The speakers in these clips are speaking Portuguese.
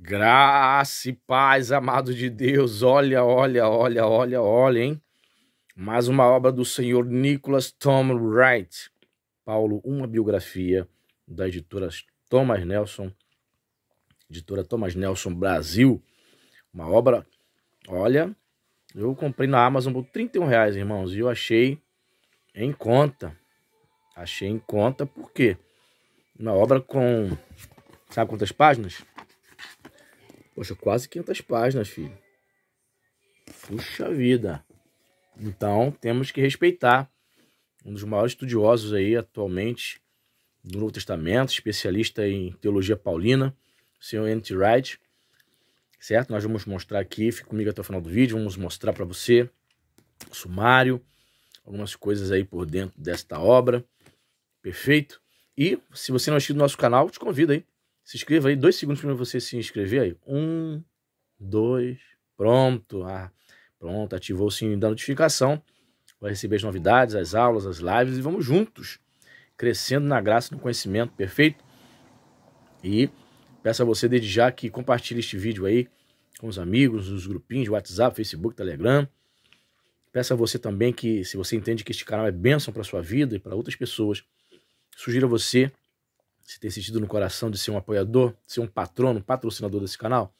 Graça e paz, amado de Deus. Olha, olha, olha, olha, olha, hein? Mais uma obra do senhor Nicholas Tom Wright. Paulo, uma biografia da editora Thomas Nelson, editora Thomas Nelson Brasil. Uma obra, olha, eu comprei na Amazon por 31 reais, irmãos, e eu achei em conta. Achei em conta, por quê? Uma obra com, sabe quantas páginas? Poxa, quase 500 páginas, filho. Puxa vida. Então, temos que respeitar um dos maiores estudiosos aí atualmente do Novo Testamento, especialista em teologia paulina, o senhor N.T. Wright. Certo? Nós vamos mostrar aqui, fica comigo até o final do vídeo, vamos mostrar para você o sumário, algumas coisas aí por dentro desta obra. Perfeito? E se você não é no nosso canal, te convido aí se inscreva aí, dois segundos para você se inscrever aí. Um, dois, pronto. Ah, pronto, ativou o sininho da notificação. Vai receber as novidades, as aulas, as lives e vamos juntos, crescendo na graça, no conhecimento, perfeito? E peço a você desde já que compartilhe este vídeo aí com os amigos, nos grupinhos, WhatsApp, Facebook, Telegram. Peço a você também que, se você entende que este canal é bênção para sua vida e para outras pessoas, sugiro a você você tem sentido no coração de ser um apoiador, de ser um patrono, um patrocinador desse canal?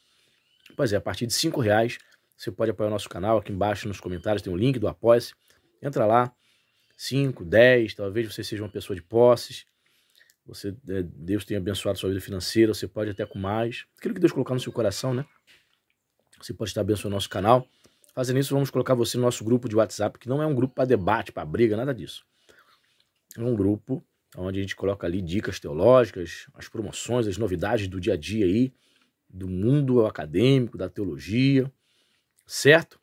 Pois é, a partir de cinco reais você pode apoiar o nosso canal. Aqui embaixo nos comentários tem o um link do Apoia-se. Entra lá, 5, 10, talvez você seja uma pessoa de posses. Você, é, Deus tenha abençoado sua vida financeira, você pode até com mais. Aquilo que Deus colocar no seu coração, né? Você pode estar abençoando o nosso canal. Fazendo isso, vamos colocar você no nosso grupo de WhatsApp, que não é um grupo para debate, para briga, nada disso. É um grupo onde a gente coloca ali dicas teológicas, as promoções, as novidades do dia a dia aí, do mundo acadêmico, da teologia, certo?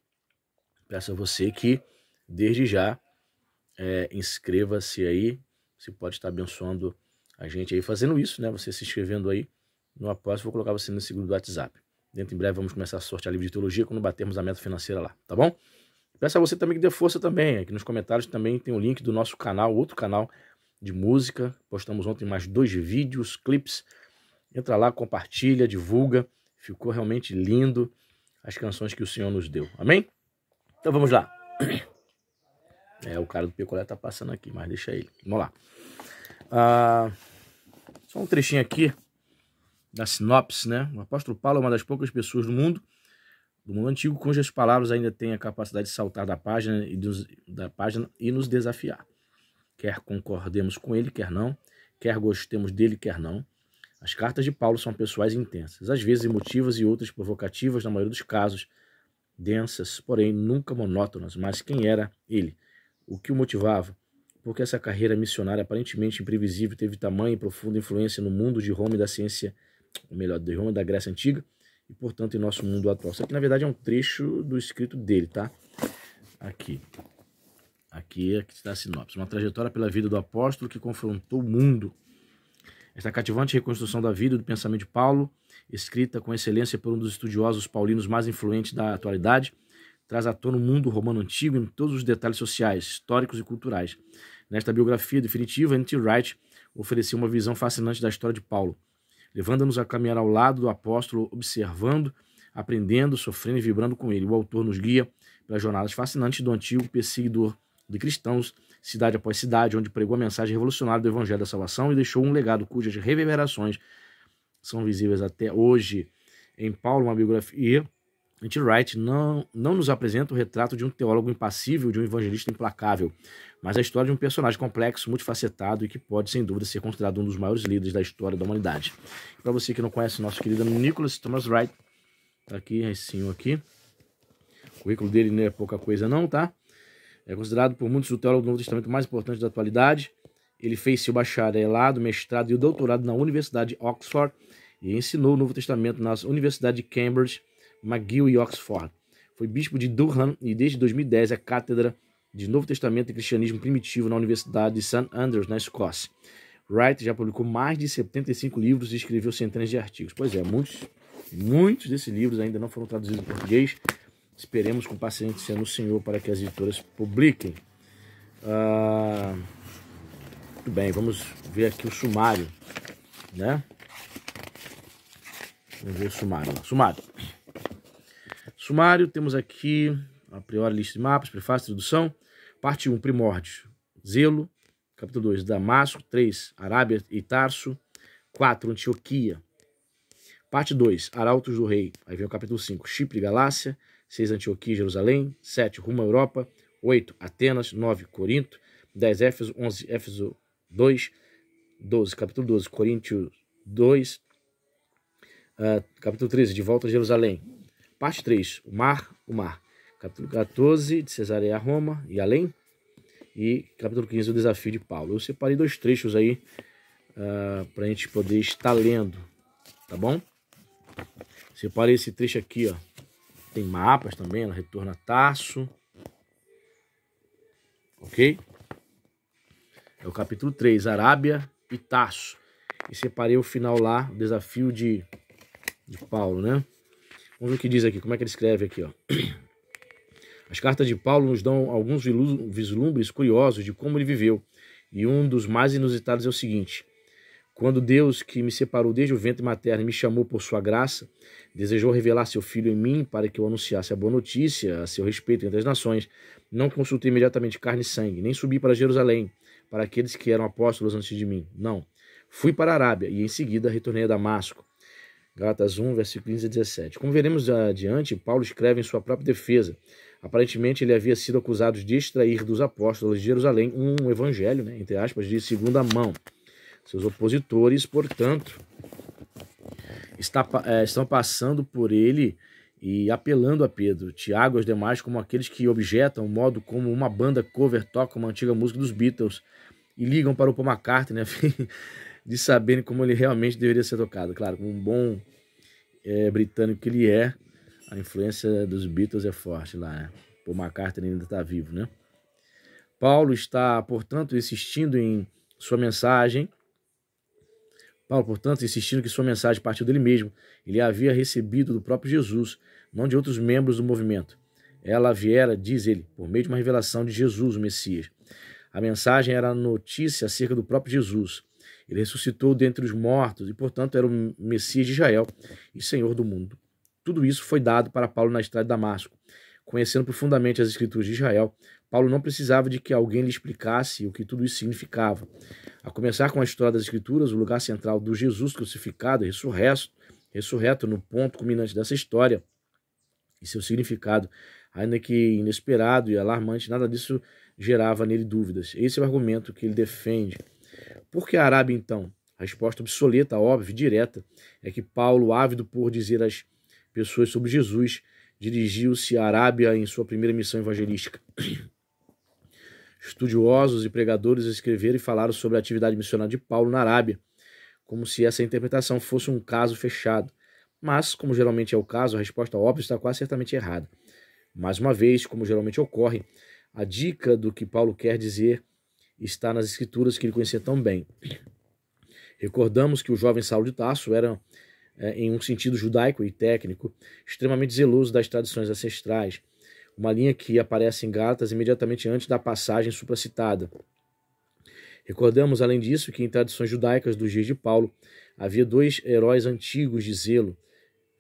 Peço a você que, desde já, é, inscreva-se aí. Você pode estar abençoando a gente aí fazendo isso, né? Você se inscrevendo aí no apoio. Vou colocar você nesse grupo do WhatsApp. Dentro em breve vamos começar a sortear livro de teologia quando batermos a meta financeira lá, tá bom? Peço a você também que dê força também. Aqui nos comentários também tem o link do nosso canal, outro canal de música. Postamos ontem mais dois vídeos, clipes. Entra lá, compartilha, divulga. Ficou realmente lindo as canções que o Senhor nos deu. Amém? Então vamos lá. É, o cara do picolé tá passando aqui, mas deixa ele. Vamos lá. Ah, só um trechinho aqui da sinopse, né? O apóstolo Paulo é uma das poucas pessoas do mundo, do mundo antigo, cujas palavras ainda têm a capacidade de saltar da página e, dos, da página e nos desafiar quer concordemos com ele, quer não, quer gostemos dele, quer não. As cartas de Paulo são pessoais e intensas, às vezes emotivas e outras provocativas, na maioria dos casos, densas, porém nunca monótonas. Mas quem era ele? O que o motivava? Porque essa carreira missionária aparentemente imprevisível teve tamanha e profunda influência no mundo de Roma e da ciência, ou melhor, de Roma e da Grécia Antiga, e portanto em nosso mundo atual. Isso aqui, na verdade, é um trecho do escrito dele, tá? Aqui. Aqui, está a sinopse. Uma trajetória pela vida do apóstolo que confrontou o mundo. Esta cativante reconstrução da vida e do pensamento de Paulo, escrita com excelência por um dos estudiosos paulinos mais influentes da atualidade, traz à tona o mundo romano antigo em todos os detalhes sociais, históricos e culturais. Nesta biografia definitiva, N.T. Wright ofereceu uma visão fascinante da história de Paulo, levando-nos a caminhar ao lado do apóstolo, observando, aprendendo, sofrendo e vibrando com ele. O autor nos guia pelas jornadas fascinantes do antigo perseguidor de cristãos, cidade após cidade, onde pregou a mensagem revolucionária do Evangelho da Salvação e deixou um legado cujas reverberações são visíveis até hoje. Em Paulo, uma biografia, Anti Wright não, não nos apresenta o retrato de um teólogo impassível, de um evangelista implacável, mas a história de um personagem complexo, multifacetado e que pode, sem dúvida, ser considerado um dos maiores líderes da história da humanidade. Para você que não conhece nosso querido Nicholas Thomas Wright, tá aqui, recinho aqui. O currículo dele não é pouca coisa não, tá? É considerado por muitos o teólogo do Novo Testamento mais importante da atualidade. Ele fez seu bacharelado, mestrado e o doutorado na Universidade de Oxford e ensinou o Novo Testamento nas universidades de Cambridge, McGill e Oxford. Foi bispo de Durham e desde 2010 é cátedra de Novo Testamento e Cristianismo Primitivo na Universidade de St. Andrews, na Escócia. Wright já publicou mais de 75 livros e escreveu centenas de artigos. Pois é, muitos, muitos desses livros ainda não foram traduzidos em português, Esperemos com paciência no Senhor para que as editoras publiquem. Ah, muito bem, vamos ver aqui o sumário, né? Vamos ver o sumário. Sumário. Sumário, temos aqui a priori lista de mapas, prefácio, tradução. Parte 1, primórdio, zelo. Capítulo 2, Damasco. 3, Arábia e Tarso. 4, Antioquia. Parte 2, Arautos do Rei. Aí vem o capítulo 5, Chipre e Galácia. 6, Antioquia e Jerusalém. 7, Rumo à Europa. 8, Atenas. 9, Corinto. 10, Éfeso. 11, Éfeso 2. 12, capítulo 12, Coríntios 2. Uh, ah, capítulo 13, De Volta a Jerusalém. Parte 3, O Mar, o Mar. Capítulo 14, De Cesareia a Roma e além. E capítulo 15, O Desafio de Paulo. Eu separei dois trechos aí uh, ah, para a gente poder estar lendo, tá bom? Separei esse trecho aqui, ó. Tem mapas também, ela retorna Tarso. Ok? É o capítulo 3, Arábia e Tarso. E separei o final lá, o desafio de, de Paulo, né? Vamos ver o que diz aqui, como é que ele escreve aqui, ó. As cartas de Paulo nos dão alguns vislumbres curiosos de como ele viveu. E um dos mais inusitados é o seguinte: quando Deus, que me separou desde o ventre materno e me chamou por sua graça, desejou revelar seu filho em mim para que eu anunciasse a boa notícia a seu respeito entre as nações, não consultei imediatamente carne e sangue, nem subi para Jerusalém, para aqueles que eram apóstolos antes de mim. Não. Fui para a Arábia e em seguida retornei a Damasco. Galatas 1, versículo 15 a 17. Como veremos adiante, Paulo escreve em sua própria defesa. Aparentemente, ele havia sido acusado de extrair dos apóstolos de Jerusalém um evangelho, né, entre aspas, de segunda mão. Seus opositores, portanto, está, é, estão passando por ele e apelando a Pedro, Tiago e os demais como aqueles que objetam o modo como uma banda cover toca uma antiga música dos Beatles e ligam para o Paul McCartney né? a fim de saberem como ele realmente deveria ser tocado. Claro, como um bom é, britânico que ele é, a influência dos Beatles é forte lá, né? Paul McCartney ainda está vivo, né? Paulo está, portanto, insistindo em sua mensagem Paulo, portanto, insistindo que sua mensagem partiu dele mesmo, ele a havia recebido do próprio Jesus, não de outros membros do movimento. Ela viera, diz ele, por meio de uma revelação de Jesus, o Messias. A mensagem era a notícia acerca do próprio Jesus. Ele ressuscitou dentre os mortos e, portanto, era o Messias de Israel e Senhor do mundo. Tudo isso foi dado para Paulo na estrada de Damasco. Conhecendo profundamente as escrituras de Israel, Paulo não precisava de que alguém lhe explicasse o que tudo isso significava. A começar com a história das Escrituras, o lugar central do Jesus crucificado e ressurreto, ressurreto no ponto culminante dessa história e seu significado, ainda que inesperado e alarmante, nada disso gerava nele dúvidas. Esse é o argumento que ele defende. Por que a Arábia, então? A resposta obsoleta, óbvia e direta é que Paulo, ávido por dizer às pessoas sobre Jesus, dirigiu-se à Arábia em sua primeira missão evangelística. Estudiosos e pregadores escreveram e falaram sobre a atividade missionária de Paulo na Arábia, como se essa interpretação fosse um caso fechado. Mas, como geralmente é o caso, a resposta óbvia está quase certamente errada. Mais uma vez, como geralmente ocorre, a dica do que Paulo quer dizer está nas escrituras que ele conhecia tão bem. Recordamos que o jovem Saulo de Tarso era é, em um sentido judaico e técnico, extremamente zeloso das tradições ancestrais, uma linha que aparece em Gálatas imediatamente antes da passagem supracitada. Recordamos, além disso, que em tradições judaicas dos dias de Paulo havia dois heróis antigos de zelo,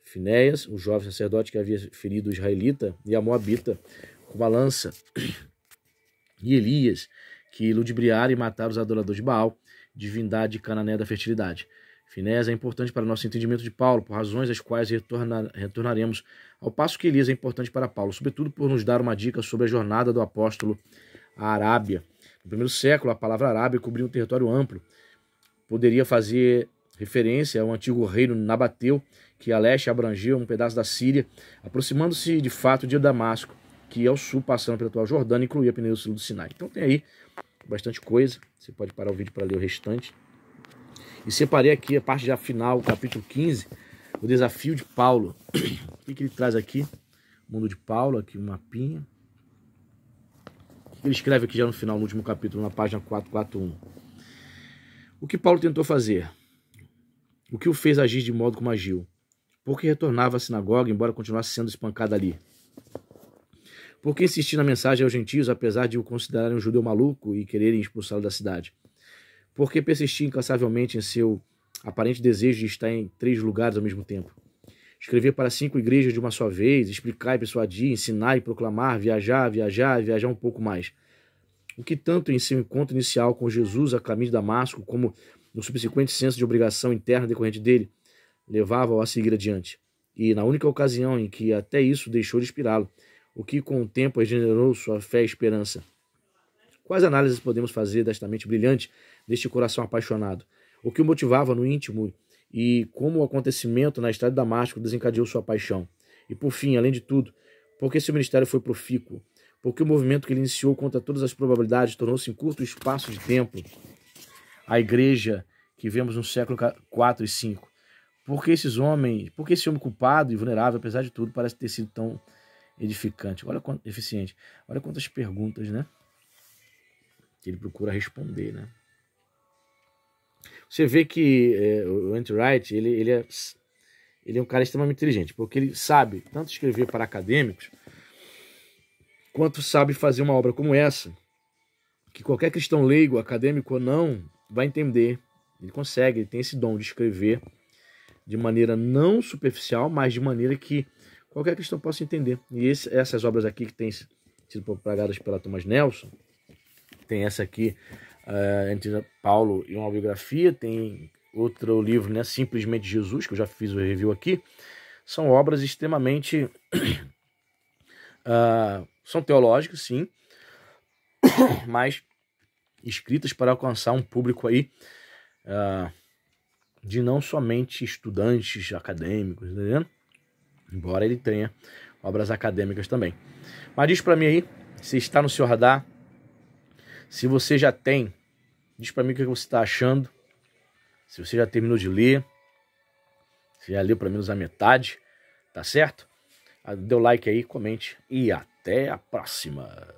Finéias, o jovem sacerdote que havia ferido o israelita, e a moabita, com uma lança, e Elias, que ludibriara e matara os adoradores de Baal, divindade cananeia da fertilidade. Finés é importante para nosso entendimento de Paulo, por razões às quais retornaremos, ao passo que Elias é importante para Paulo, sobretudo por nos dar uma dica sobre a jornada do apóstolo à Arábia. No primeiro século, a palavra Arábia cobria um território amplo. Poderia fazer referência ao antigo reino Nabateu, que a leste abrangeu um pedaço da Síria, aproximando-se de fato de Damasco, que ao é sul, passando pela atual Jordânia, incluía a Península do Sinai. Então tem aí bastante coisa. Você pode parar o vídeo para ler o restante. E separei aqui a parte já final, capítulo 15, o desafio de Paulo. O que, que ele traz aqui? O mundo de Paulo, aqui um mapinha. O que ele escreve aqui já no final, no último capítulo, na página 441. O que Paulo tentou fazer? O que o fez agir de modo como agiu? Porque retornava à sinagoga, embora continuasse sendo espancado ali. Porque insistir na mensagem aos gentios, apesar de o considerarem um judeu maluco e quererem expulsá-lo da cidade. Porque persistia incansavelmente em seu aparente desejo de estar em três lugares ao mesmo tempo. Escrever para cinco igrejas de uma só vez, explicar e persuadir, ensinar e proclamar, viajar, viajar, viajar um pouco mais. O que tanto em seu encontro inicial com Jesus a caminho de Damasco, como no subsequente senso de obrigação interna decorrente dele, levava-o a seguir adiante. E na única ocasião em que até isso deixou de inspirá-lo, o que com o tempo regenerou sua fé e esperança. Quais análises podemos fazer desta mente brilhante, deste coração apaixonado? O que o motivava no íntimo e como o acontecimento na Estrada de Damasco desencadeou sua paixão? E por fim, além de tudo, por que seu ministério foi profícuo? Por que o movimento que ele iniciou contra todas as probabilidades tornou-se em curto espaço de tempo a igreja que vemos no século 4 e 5? Por que esses homens, por que esse homem culpado e vulnerável, apesar de tudo, parece ter sido tão edificante? Olha quanto eficiente. Olha quantas perguntas, né? que ele procura responder, né? Você vê que é, o Ant Wright, ele, ele, é, ele é um cara extremamente inteligente, porque ele sabe tanto escrever para acadêmicos, quanto sabe fazer uma obra como essa, que qualquer cristão leigo, acadêmico ou não, vai entender. Ele consegue, ele tem esse dom de escrever de maneira não superficial, mas de maneira que qualquer cristão possa entender. E esse, essas obras aqui que têm sido propagadas pela Thomas Nelson, tem essa aqui, uh, entre Paulo e uma biografia. Tem outro livro, né, Simplesmente Jesus, que eu já fiz o review aqui. São obras extremamente. uh, são teológicas, sim, mas escritas para alcançar um público aí uh, de não somente estudantes acadêmicos, tá entendeu? Embora ele tenha obras acadêmicas também. Mas diz para mim aí, se está no seu radar, se você já tem, diz para mim o que você está achando. Se você já terminou de ler, se já leu pelo menos a metade, tá certo? Ah, dê o like aí, comente e até a próxima.